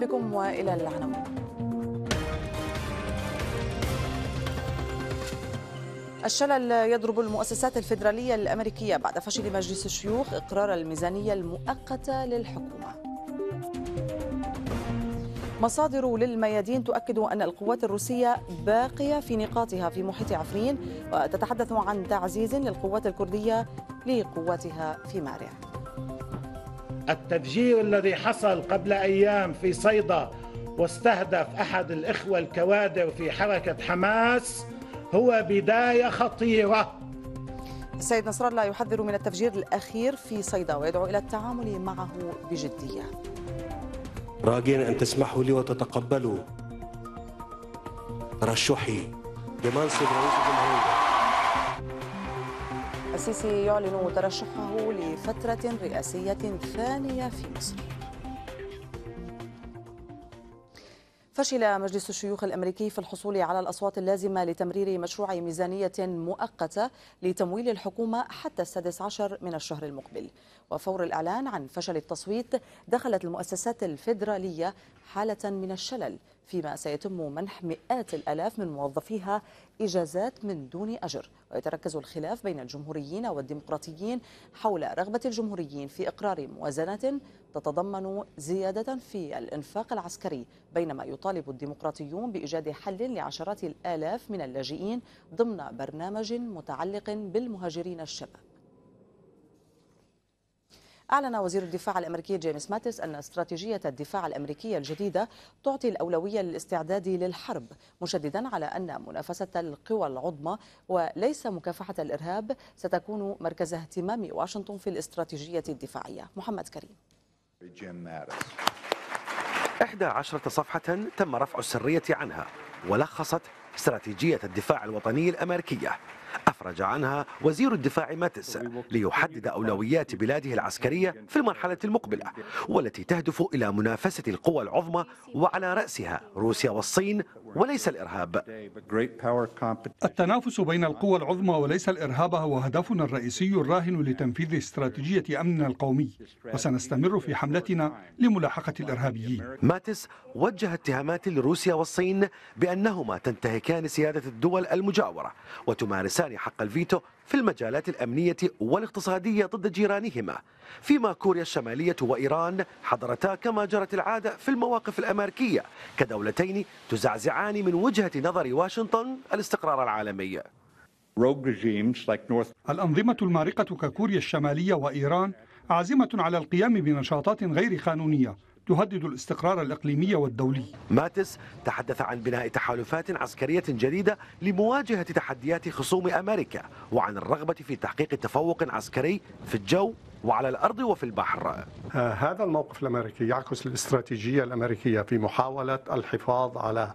بكم والى العناوين الشلل يضرب المؤسسات الفيدرالية الأمريكية بعد فشل مجلس الشيوخ إقرار الميزانية المؤقتة للحكومة مصادر للميادين تؤكد أن القوات الروسية باقية في نقاطها في محيط عفرين وتتحدث عن تعزيز للقوات الكردية لقواتها في مارع التفجير الذي حصل قبل ايام في صيدا واستهدف احد الاخوه الكوادر في حركه حماس هو بدايه خطيره. السيد نصر الله يحذر من التفجير الاخير في صيدا ويدعو الى التعامل معه بجديه. راجين ان تسمحوا لي وتتقبلوا ترشحي لمنصب رئيس الجمهوريه. السيسي يعلن ترشحه لفترة رئاسية ثانية في مصر فشل مجلس الشيوخ الامريكي في الحصول على الاصوات اللازمه لتمرير مشروع ميزانيه مؤقته لتمويل الحكومه حتى السادس عشر من الشهر المقبل وفور الاعلان عن فشل التصويت دخلت المؤسسات الفيدراليه حاله من الشلل فيما سيتم منح مئات الآلاف من موظفيها إجازات من دون أجر ويتركز الخلاف بين الجمهوريين والديمقراطيين حول رغبة الجمهوريين في إقرار موازنة تتضمن زيادة في الإنفاق العسكري بينما يطالب الديمقراطيون بإيجاد حل لعشرات الآلاف من اللاجئين ضمن برنامج متعلق بالمهاجرين الشباب أعلن وزير الدفاع الأمريكي جيمس ماتس أن استراتيجية الدفاع الأمريكية الجديدة تعطي الأولوية للاستعداد للحرب مشددا على أن منافسة القوى العظمى وليس مكافحة الإرهاب ستكون مركز اهتمام واشنطن في الاستراتيجية الدفاعية محمد كريم إحدى عشرة صفحة تم رفع السرية عنها ولخصت استراتيجية الدفاع الوطني الأمريكية أفرج عنها وزير الدفاع ماتس ليحدد أولويات بلاده العسكرية في المرحلة المقبلة والتي تهدف إلى منافسة القوى العظمى وعلى رأسها روسيا والصين وليس الإرهاب التنافس بين القوى العظمى وليس الإرهاب هو هدفنا الرئيسي الراهن لتنفيذ استراتيجية أمننا القومي وسنستمر في حملتنا لملاحقة الإرهابيين ماتس وجه اتهامات لروسيا والصين بأنهما تنتهكان سيادة الدول المجاورة وتمارسان حق حق الفيتو في المجالات الأمنية والاقتصادية ضد جيرانهما فيما كوريا الشمالية وإيران حضرتا كما جرت العادة في المواقف الأمريكية كدولتين تزعزعان من وجهة نظر واشنطن الاستقرار العالمي الأنظمة المارقة ككوريا الشمالية وإيران عازمة على القيام بنشاطات غير قانونية تهدد الاستقرار الإقليمي والدولي ماتس تحدث عن بناء تحالفات عسكرية جديدة لمواجهة تحديات خصوم أمريكا وعن الرغبة في تحقيق تفوق عسكري في الجو وعلى الأرض وفي البحر آه، هذا الموقف الأمريكي يعكس الاستراتيجية الأمريكية في محاولة الحفاظ على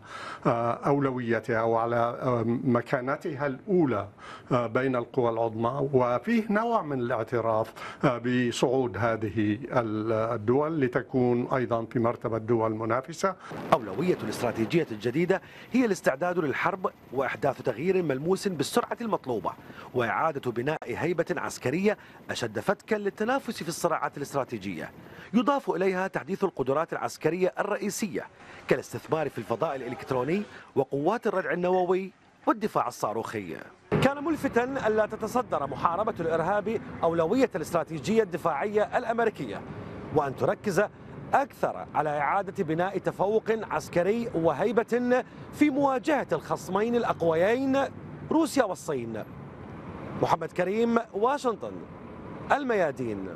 آه، أولويتها وعلى آه، مكانتها الأولى بين القوى العظمى وفيه نوع من الاعتراف بصعود هذه الدول لتكون أيضا في مرتبة دول منافسة أولوية الاستراتيجية الجديدة هي الاستعداد للحرب وإحداث تغيير ملموس بالسرعة المطلوبة وإعادة بناء هيبة عسكرية أشد فتكا للتغيير التنافس في الصراعات الاستراتيجية يضاف إليها تحديث القدرات العسكرية الرئيسية كالاستثمار في الفضاء الإلكتروني وقوات الردع النووي والدفاع الصاروخي كان ملفتا ألا تتصدر محاربة الإرهاب أولوية الاستراتيجية الدفاعية الأمريكية وأن تركز أكثر على إعادة بناء تفوق عسكري وهيبة في مواجهة الخصمين الأقويين روسيا والصين محمد كريم واشنطن الميادين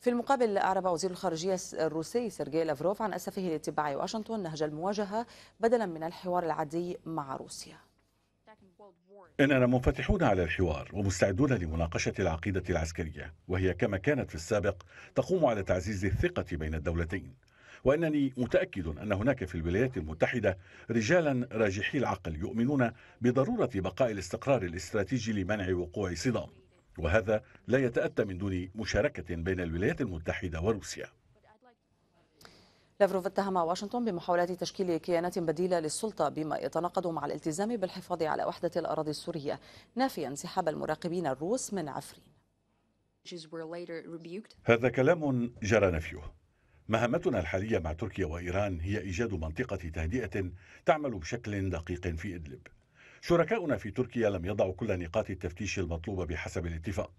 في المقابل أعرب وزير الخارجية الروسي سيرجي لافروف عن أسفه لاتباع واشنطن نهج المواجهة بدلا من الحوار العادي مع روسيا إننا منفتحون على الحوار ومستعدون لمناقشة العقيدة العسكرية وهي كما كانت في السابق تقوم على تعزيز الثقة بين الدولتين وانني متاكد ان هناك في الولايات المتحده رجالا راجحي العقل يؤمنون بضروره بقاء الاستقرار الاستراتيجي لمنع وقوع صدام وهذا لا يتأتى من دون مشاركة بين الولايات المتحدة وروسيا لافروف اتهم واشنطن بمحاولات تشكيل كيانات بديلة للسلطة بما يتناقض مع الالتزام بالحفاظ على وحدة الأراضي السورية نافيا انسحاب المراقبين الروس من عفرين هذا كلام جرى نفيه مهمتنا الحالية مع تركيا وإيران هي إيجاد منطقة تهدئة تعمل بشكل دقيق في إدلب شركاؤنا في تركيا لم يضعوا كل نقاط التفتيش المطلوبة بحسب الاتفاق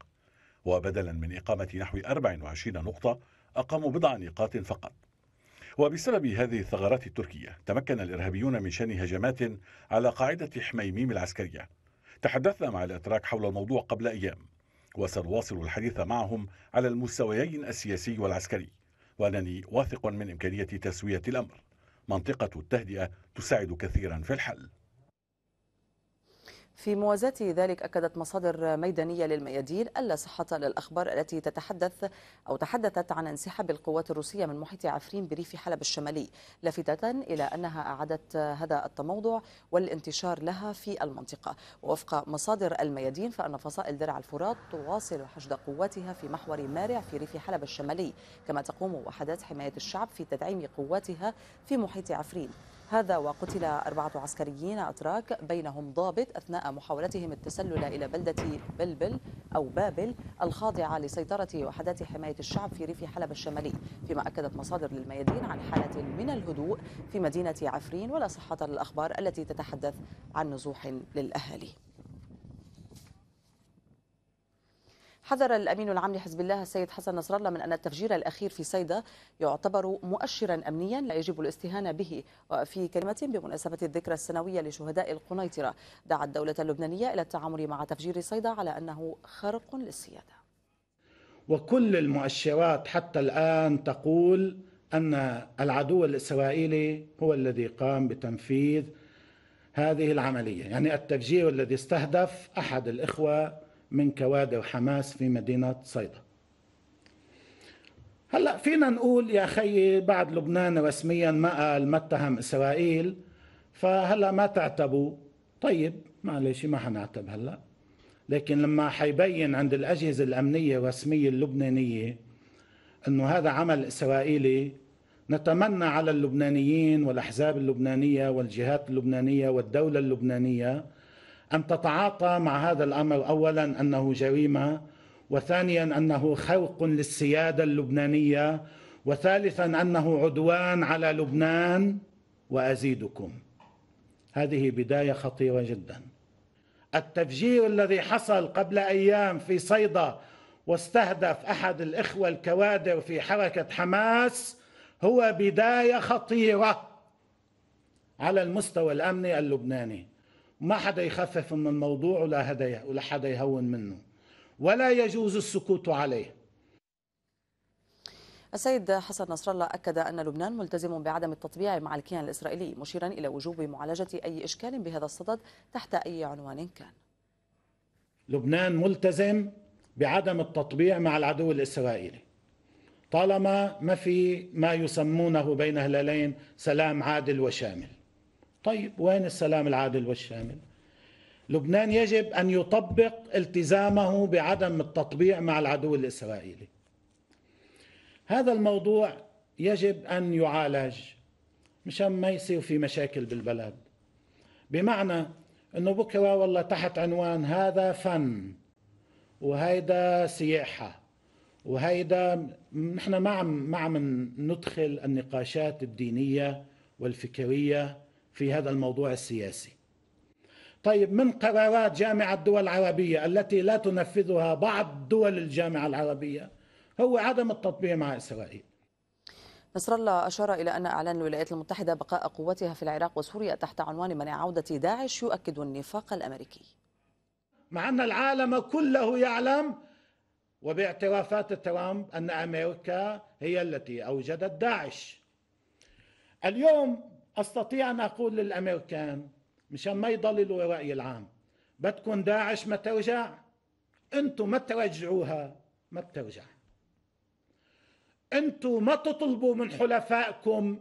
وبدلا من إقامة نحو 24 نقطة أقاموا بضع نقاط فقط وبسبب هذه الثغرات التركية تمكن الإرهابيون من شن هجمات على قاعدة حميميم العسكرية تحدثنا مع الأتراك حول الموضوع قبل أيام وسنواصل الحديث معهم على المستويين السياسي والعسكري وأنني واثق من إمكانية تسوية الأمر منطقة التهدئة تساعد كثيرا في الحل في موازاة ذلك أكدت مصادر ميدانية للميادين ألا صحة للأخبار التي تتحدث أو تحدثت عن انسحاب القوات الروسية من محيط عفرين بريف حلب الشمالي لافتة إلى أنها أعادت هذا التموضع والانتشار لها في المنطقة ووفق مصادر الميادين فأن فصائل درع الفرات تواصل حشد قواتها في محور مارع في ريف حلب الشمالي كما تقوم وحدات حماية الشعب في تدعيم قواتها في محيط عفرين هذا وقتل أربعة عسكريين أتراك بينهم ضابط أثناء محاولتهم التسلل إلى بلدة بلبل أو بابل الخاضعة لسيطرة وحدات حماية الشعب في ريف حلب الشمالي فيما أكدت مصادر للميادين عن حالة من الهدوء في مدينة عفرين ولا صحة للأخبار التي تتحدث عن نزوح للأهالي حذر الامين العام لحزب الله السيد حسن نصر الله من ان التفجير الاخير في صيدا يعتبر مؤشرا امنيا لا يجب الاستهانه به وفي كلمه بمناسبه الذكرى السنويه لشهداء القنيطره دعا الدوله اللبنانيه الى التعامل مع تفجير صيدا على انه خرق للسياده. وكل المؤشرات حتى الان تقول ان العدو الاسرائيلي هو الذي قام بتنفيذ هذه العمليه، يعني التفجير الذي استهدف احد الاخوه من كوادر حماس في مدينة صيدا هلا فينا نقول يا خيي بعد لبنان رسميا ما قال ما اتهم اسرائيل فهلا ما تعتبوا طيب معلش ما حنعتب هلا لكن لما حيبين عند الاجهزه الامنيه الرسميه اللبنانيه انه هذا عمل اسرائيلي نتمنى على اللبنانيين والاحزاب اللبنانيه والجهات اللبنانيه والدوله اللبنانيه ان تتعاطى مع هذا الامر اولا انه جريمه وثانيا انه خرق للسياده اللبنانيه وثالثا انه عدوان على لبنان وازيدكم هذه بدايه خطيره جدا التفجير الذي حصل قبل ايام في صيدا واستهدف احد الاخوه الكوادر في حركه حماس هو بدايه خطيره على المستوى الامني اللبناني ما حدا يخفف من الموضوع ولا حدا ولا حدا يهون منه ولا يجوز السكوت عليه السيد حسن نصر الله أكد أن لبنان ملتزم بعدم التطبيع مع الكيان الإسرائيلي مشيرا إلى وجوب معالجة أي إشكال بهذا الصدد تحت أي عنوان كان لبنان ملتزم بعدم التطبيع مع العدو الإسرائيلي طالما ما في ما يسمونه بين هلالين سلام عادل وشامل طيب وين السلام العادل والشامل لبنان يجب أن يطبق التزامه بعدم التطبيع مع العدو الإسرائيلي هذا الموضوع يجب أن يعالج مشان ما يصير في مشاكل بالبلد بمعنى أنه بكرة والله تحت عنوان هذا فن وهيدا سياحة وهيدا نحن ما عم ما عم ندخل النقاشات الدينية والفكرية في هذا الموضوع السياسي طيب من قرارات جامعة الدول العربية التي لا تنفذها بعض دول الجامعة العربية هو عدم التطبيع مع إسرائيل نصر الله أشار إلى أن أعلان الولايات المتحدة بقاء قوتها في العراق وسوريا تحت عنوان منع عودة داعش يؤكد النفاق الأمريكي مع أن العالم كله يعلم وباعترافات ترامب أن أمريكا هي التي أوجدت داعش اليوم استطيع ان اقول للامريكان مشان ما يضللوا الراي العام بدكم داعش ما ترجع انتم ما ترجعوها ما بترجع انتم ما تطلبوا من حلفائكم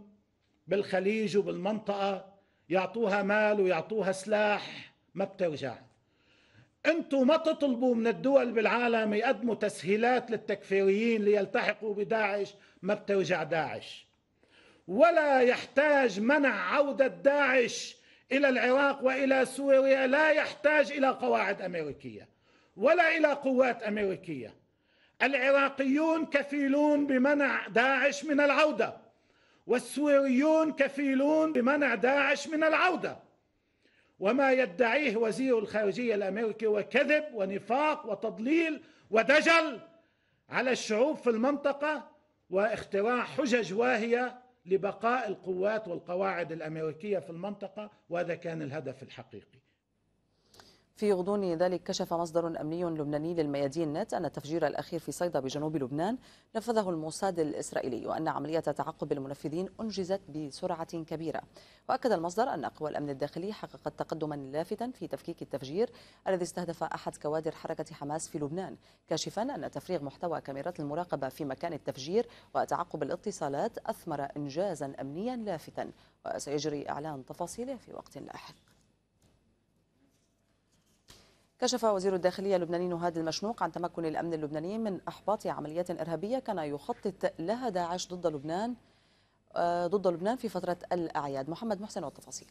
بالخليج وبالمنطقه يعطوها مال ويعطوها سلاح ما بترجع انتم ما تطلبوا من الدول بالعالم يقدموا تسهيلات للتكفيريين ليلتحقوا بداعش ما بترجع داعش ولا يحتاج منع عودة داعش إلى العراق وإلى سوريا لا يحتاج إلى قواعد أمريكية ولا إلى قوات أمريكية العراقيون كفيلون بمنع داعش من العودة والسوريون كفيلون بمنع داعش من العودة وما يدعيه وزير الخارجية الأمريكي وكذب ونفاق وتضليل ودجل على الشعوب في المنطقة واختراع حجج واهية لبقاء القوات والقواعد الامريكيه في المنطقه وهذا كان الهدف الحقيقي في غضون ذلك كشف مصدر أمني لبناني للميادين نت أن التفجير الأخير في صيدا بجنوب لبنان نفذه الموساد الإسرائيلي وأن عملية تعقب المنفذين أنجزت بسرعة كبيرة وأكد المصدر أن قوى الأمن الداخلي حققت تقدما لافتا في تفكيك التفجير الذي استهدف أحد كوادر حركة حماس في لبنان كاشفا أن تفريغ محتوى كاميرات المراقبة في مكان التفجير وتعقب الاتصالات أثمر إنجازا أمنيا لافتا وسيجري إعلان تفاصيله في وقت لاحق كشف وزير الداخلية اللبناني نهاد المشنوق عن تمكن الأمن اللبناني من إحباط عمليات إرهابية كان يخطط لها داعش ضد لبنان آه، ضد لبنان في فترة الأعياد محمد محسن والتفاصيل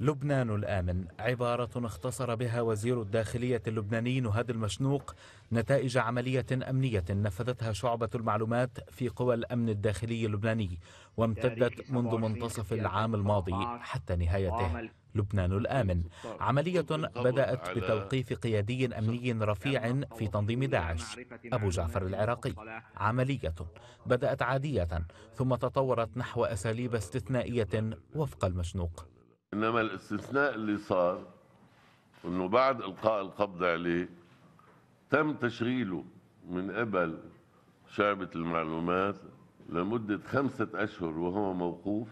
لبنان الآمن عبارة اختصر بها وزير الداخلية اللبناني نهاد المشنوق نتائج عملية أمنية نفذتها شعبة المعلومات في قوى الأمن الداخلي اللبناني وامتدت منذ منتصف العام الماضي حتى نهايته لبنان الآمن عملية بدأت بتوقيف قيادي أمني رفيع في تنظيم داعش أبو جعفر العراقي عملية بدأت عادية ثم تطورت نحو أساليب استثنائية وفق المشنوق انما الاستثناء اللي صار انه بعد القاء القبض عليه تم تشغيله من قبل شعبة المعلومات لمدة خمسة أشهر وهو موقوف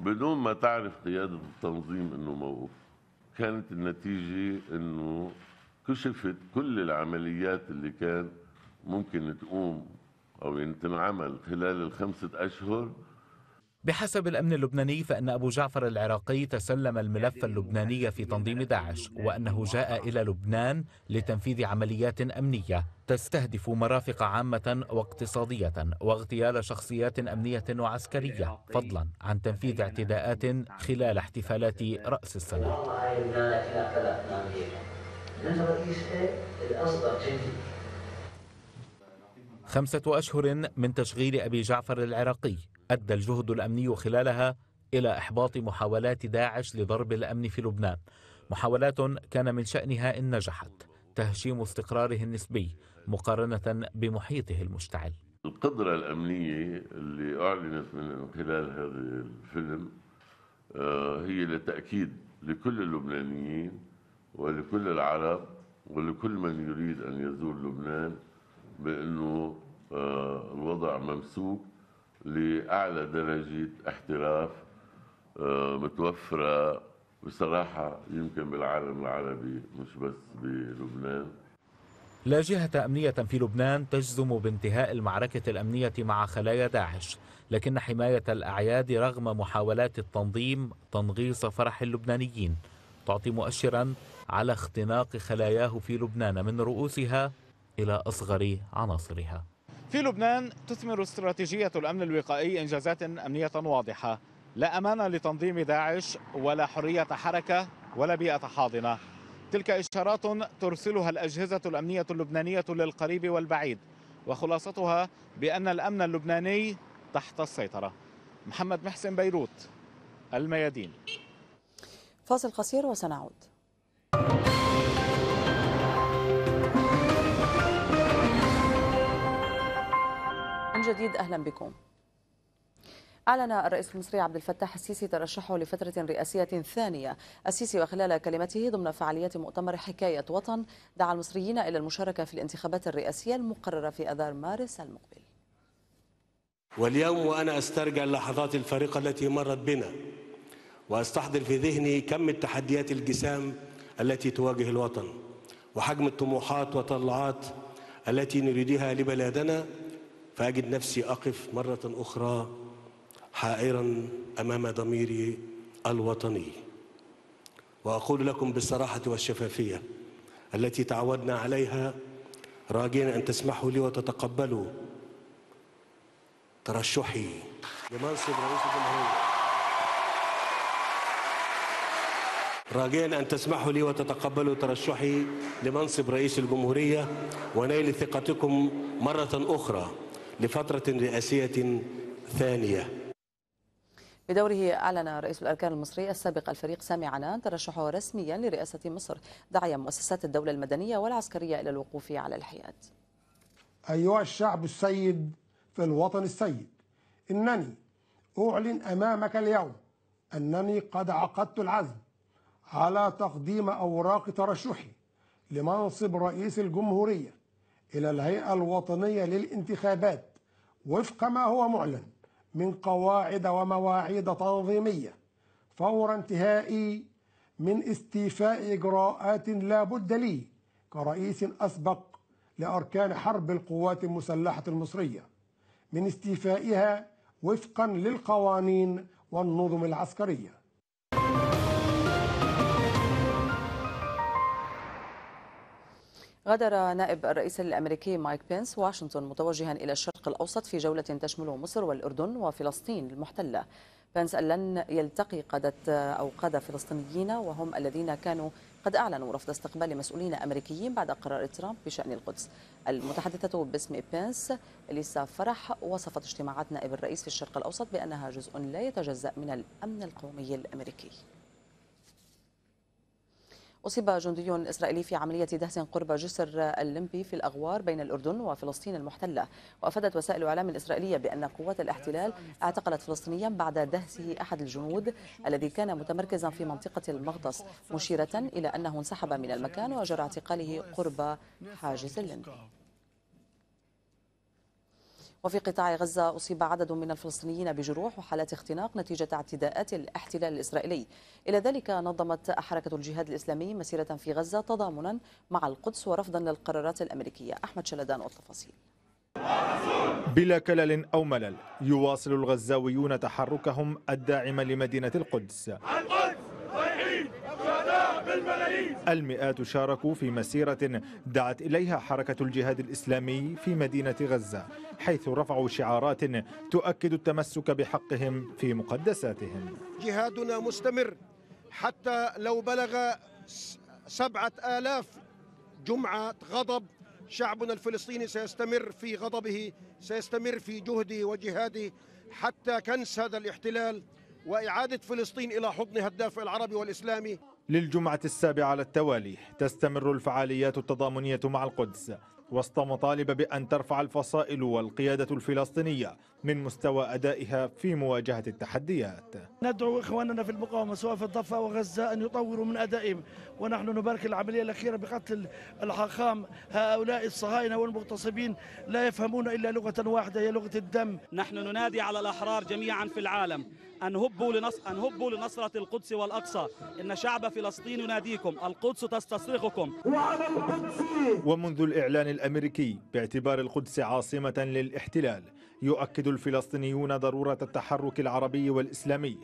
بدون ما تعرف قيادة التنظيم أنه موقوف كانت النتيجة أنه كشفت كل العمليات اللي كان ممكن تقوم أو تنعمل خلال الخمسة أشهر بحسب الأمن اللبناني فإن أبو جعفر العراقي تسلم الملف اللبناني في تنظيم داعش وأنه جاء إلى لبنان لتنفيذ عمليات أمنية تستهدف مرافق عامة واقتصادية واغتيال شخصيات أمنية وعسكرية فضلا عن تنفيذ اعتداءات خلال احتفالات رأس السنة خمسة أشهر من تشغيل أبي جعفر العراقي أدى الجهد الأمني خلالها إلى إحباط محاولات داعش لضرب الأمن في لبنان محاولات كان من شأنها إن نجحت تهشيم استقراره النسبي مقارنة بمحيطه المشتعل القدرة الأمنية اللي أعلنت من خلال هذا الفيلم آه، هي لتأكيد لكل اللبنانيين ولكل العرب ولكل من يريد أن يزور لبنان بأنه آه، الوضع ممسوك لأعلى درجة احتراف آه، متوفرة بصراحة يمكن بالعالم العربي مش بس بلبنان لا جهة أمنية في لبنان تجزم بانتهاء المعركة الأمنية مع خلايا داعش لكن حماية الأعياد رغم محاولات التنظيم تنغيص فرح اللبنانيين تعطي مؤشرا على اختناق خلاياه في لبنان من رؤوسها إلى أصغر عناصرها في لبنان تثمر استراتيجية الأمن الوقائي إنجازات أمنية واضحة لا أمان لتنظيم داعش ولا حرية حركة ولا بيئة حاضنة تلك إشارات ترسلها الأجهزة الأمنية اللبنانية للقريب والبعيد وخلاصتها بأن الأمن اللبناني تحت السيطرة محمد محسن بيروت الميادين فاصل قصير وسنعود جديد أهلا بكم أعلن الرئيس المصري عبد الفتاح السيسي ترشحه لفترة رئاسية ثانية السيسي وخلال كلمته ضمن فعاليات مؤتمر حكاية وطن دعا المصريين إلى المشاركة في الانتخابات الرئاسية المقررة في أذار مارس المقبل واليوم وأنا أسترجع اللحظات الفارقة التي مرت بنا وأستحضر في ذهني كم التحديات الجسام التي تواجه الوطن وحجم الطموحات والطلعات التي نريدها لبلادنا فأجد نفسي أقف مرة أخرى حائرا أمام ضميري الوطني وأقول لكم بالصراحة والشفافية التي تعودنا عليها راجين أن تسمحوا لي وتتقبلوا ترشحي لمنصب رئيس الجمهورية راجين أن تسمحوا لي وتتقبلوا ترشحي لمنصب رئيس الجمهورية ونيل ثقتكم مرة أخرى لفترة رئاسية ثانية بدوره أعلن رئيس الأركان المصري السابق الفريق سامي عنان ترشحه رسميا لرئاسة مصر دعي مؤسسات الدولة المدنية والعسكرية إلى الوقوف على الحياد أيها الشعب السيد في الوطن السيد إنني أعلن أمامك اليوم أنني قد عقدت العزم على تقديم أوراق ترشحي لمنصب رئيس الجمهورية إلى الهيئة الوطنية للانتخابات وفق ما هو معلن من قواعد ومواعيد تنظيمية فور انتهائي من استيفاء إجراءات لا بد لي كرئيس أسبق لأركان حرب القوات المسلحة المصرية من استيفائها وفقا للقوانين والنظم العسكريه غادر نائب الرئيس الأمريكي مايك بينس واشنطن متوجها إلى الشرق الأوسط في جولة تشمل مصر والأردن وفلسطين المحتلة بينس لن يلتقي قادة أو قادة فلسطينيين وهم الذين كانوا قد أعلنوا رفض استقبال مسؤولين أمريكيين بعد قرار ترامب بشأن القدس المتحدثة باسم بينس اليسا فرح وصفت اجتماعات نائب الرئيس في الشرق الأوسط بأنها جزء لا يتجزأ من الأمن القومي الأمريكي أصيب جندي إسرائيلي في عملية دهس قرب جسر اللمبي في الأغوار بين الأردن وفلسطين المحتلة وأفادت وسائل الإعلام الإسرائيلية بأن قوات الاحتلال اعتقلت فلسطينيا بعد دهسه أحد الجنود الذي كان متمركزا في منطقة المغطس مشيرة إلى أنه انسحب من المكان وجرى اعتقاله قرب حاجز اللمبي وفي قطاع غزة أصيب عدد من الفلسطينيين بجروح وحالات اختناق نتيجة اعتداءات الاحتلال الإسرائيلي إلى ذلك نظمت حركة الجهاد الإسلامي مسيرة في غزة تضامنا مع القدس ورفضا للقرارات الأمريكية أحمد شلدان والتفاصيل بلا كلل أو ملل يواصل الغزاويون تحركهم الداعم لمدينة القدس المئات شاركوا في مسيرة دعت إليها حركة الجهاد الإسلامي في مدينة غزة حيث رفعوا شعارات تؤكد التمسك بحقهم في مقدساتهم جهادنا مستمر حتى لو بلغ سبعة آلاف جمعة غضب شعبنا الفلسطيني سيستمر في غضبه سيستمر في جهده وجهاده حتى كنس هذا الاحتلال وإعادة فلسطين إلى حضنها الدافع العربي والإسلامي للجمعة السابعة على التوالي تستمر الفعاليات التضامنية مع القدس وسط مطالب بأن ترفع الفصائل والقيادة الفلسطينية من مستوى أدائها في مواجهة التحديات ندعو إخواننا في المقاومة سواء في الضفة وغزة أن يطوروا من أدائهم ونحن نبارك العملية الأخيرة بقتل الحاخام هؤلاء الصهاينة والمغتصبين لا يفهمون إلا لغة واحدة هي لغة الدم نحن ننادي على الأحرار جميعا في العالم أن هبوا, لنص... أن هبوا لنصرة القدس والأقصى إن شعب فلسطين يناديكم القدس تستصرخكم وعلى القدس ومنذ الإعلان الأمريكي باعتبار القدس عاصمة للاحتلال يؤكد الفلسطينيون ضرورة التحرك العربي والإسلامي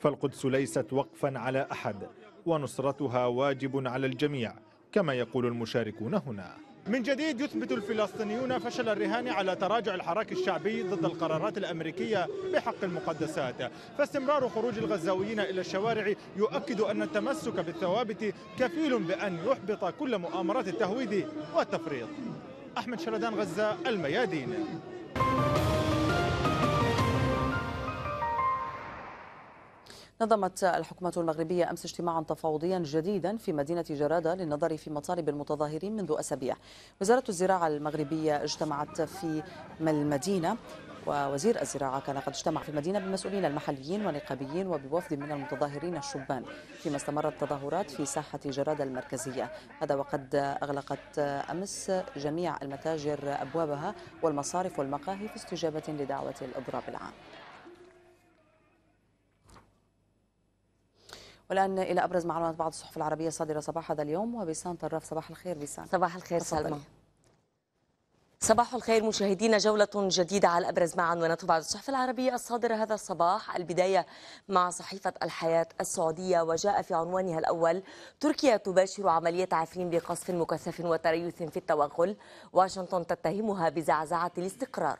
فالقدس ليست وقفا على أحد ونصرتها واجب على الجميع كما يقول المشاركون هنا من جديد يثبت الفلسطينيون فشل الرهان على تراجع الحراك الشعبي ضد القرارات الأمريكية بحق المقدسات فاستمرار خروج الغزاويين إلى الشوارع يؤكد أن التمسك بالثوابت كفيل بأن يحبط كل مؤامرات التهويد والتفريط أحمد شردان غزة الميادين نظمت الحكومة المغربية أمس اجتماعا تفاوضيا جديدا في مدينة جرادة للنظر في مطالب المتظاهرين منذ أسابيع وزارة الزراعة المغربية اجتمعت في المدينة ووزير الزراعة كان قد اجتمع في المدينة بالمسؤولين المحليين والنقابيين وبوفد من المتظاهرين الشبان فيما استمرت التظاهرات في ساحة جرادة المركزية هذا وقد أغلقت أمس جميع المتاجر أبوابها والمصارف والمقاهي في استجابة لدعوة الإضراب العام والآن إلى أبرز معلومات بعض الصحف العربية الصادرة صباح هذا اليوم وبيسان طراف صباح الخير بيسان صباح الخير سلمى صباح الخير مشاهدينا جولة جديدة على أبرز ما عنونته بعض الصحف العربية الصادرة هذا الصباح البداية مع صحيفة الحياة السعودية وجاء في عنوانها الأول تركيا تباشر عملية عفرين بقصف مكثف وتريث في التوغل واشنطن تتهمها بزعزعة الاستقرار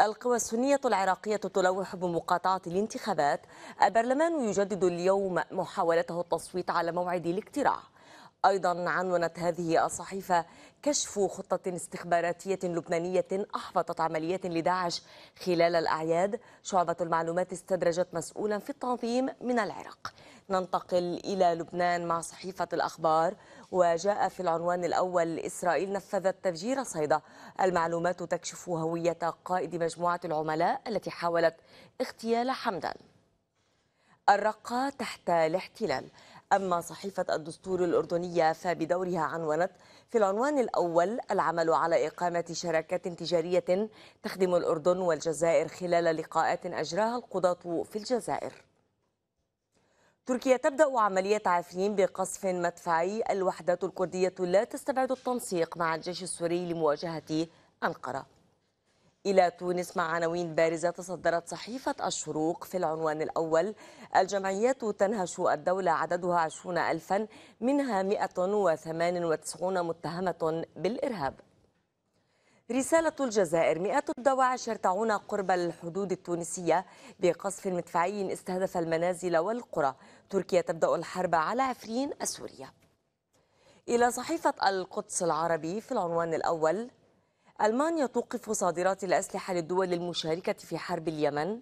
القوى السنية العراقية تلوح بمقاطعة الانتخابات البرلمان يجدد اليوم محاولته التصويت على موعد الاقتراع أيضا عنونت هذه الصحيفة كشف خطة استخباراتية لبنانية أحبطت عمليات لداعش خلال الأعياد شعبة المعلومات استدرجت مسؤولا في التنظيم من العراق ننتقل إلى لبنان مع صحيفة الأخبار وجاء في العنوان الأول إسرائيل نفذت تفجير صيدا المعلومات تكشف هوية قائد مجموعة العملاء التي حاولت اغتيال حمدان الرقة تحت الاحتلال أما صحيفة الدستور الأردنية فبدورها عنونت في العنوان الأول العمل على إقامة شراكات تجارية تخدم الأردن والجزائر خلال لقاءات أجراها القضاة في الجزائر تركيا تبدأ عملية عفرين بقصف مدفعي الوحدات الكردية لا تستبعد التنسيق مع الجيش السوري لمواجهة أنقرة إلى تونس مع عناوين بارزة تصدرت صحيفة الشروق في العنوان الأول الجمعيات تنهش الدولة عددها عشرون ألفا منها 198 متهمة بالإرهاب رسالة الجزائر مئات الدواعش يرتعون قرب الحدود التونسية بقصف مدفعي استهدف المنازل والقرى تركيا تبدأ الحرب على عفرين السورية إلى صحيفة القدس العربي في العنوان الأول ألمانيا توقف صادرات الأسلحة للدول المشاركة في حرب اليمن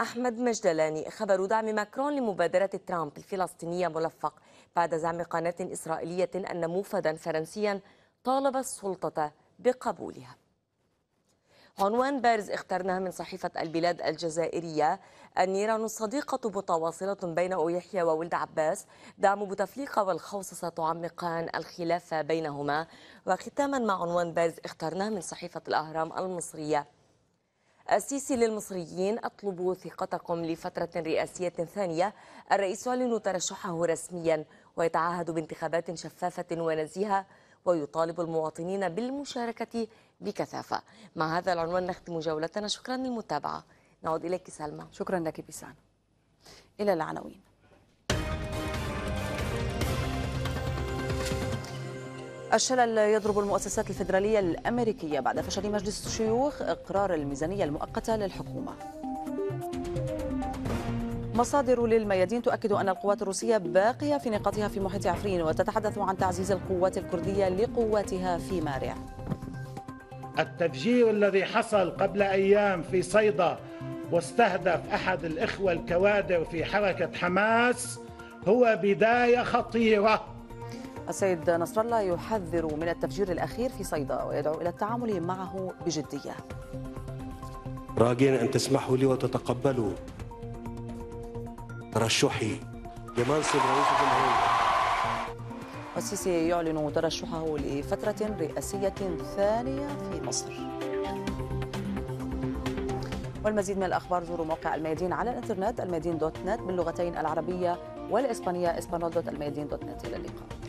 أحمد مجدلاني خبر دعم ماكرون لمبادرة ترامب الفلسطينية ملفق بعد زعم قناة إسرائيلية أن موفدا فرنسيا طالب السلطة بقبولها عنوان بارز اخترناه من صحيفة البلاد الجزائرية النيران الصديقة متواصلة بين أويحيا وولد عباس دعم بوتفليقة والخوصصة تعمقان الخلاف بينهما وختاما مع عنوان بارز اخترناه من صحيفة الأهرام المصرية السيسي للمصريين أطلب ثقتكم لفترة رئاسية ثانية الرئيس يعلن ترشحه رسميا ويتعهد بانتخابات شفافة ونزيهة ويطالب المواطنين بالمشاركة بكثافة مع هذا العنوان نختم جولتنا شكرا للمتابعة نعود إليك سلمى شكرا لك بيسان إلى العناوين الشلل يضرب المؤسسات الفيدرالية الأمريكية بعد فشل مجلس الشيوخ إقرار الميزانية المؤقتة للحكومة مصادر للميادين تؤكد أن القوات الروسية باقية في نقاطها في محيط عفرين وتتحدث عن تعزيز القوات الكردية لقواتها في مارع التفجير الذي حصل قبل أيام في صيدا واستهدف أحد الإخوة الكوادر في حركة حماس هو بداية خطيرة السيد نصر الله يحذر من التفجير الأخير في صيدا ويدعو إلى التعامل معه بجدية راجين أن تسمحوا لي وتتقبلوا ترشحي لمنصب رئيس الجمهورية السيسي يعلن ترشحه لفترة رئاسية ثانية في مصر والمزيد من الأخبار زوروا موقع الميادين على الإنترنت الميادين دوت نت باللغتين العربية والإسبانية اسبانول دوت الميادين دوت نت إلى اللقاء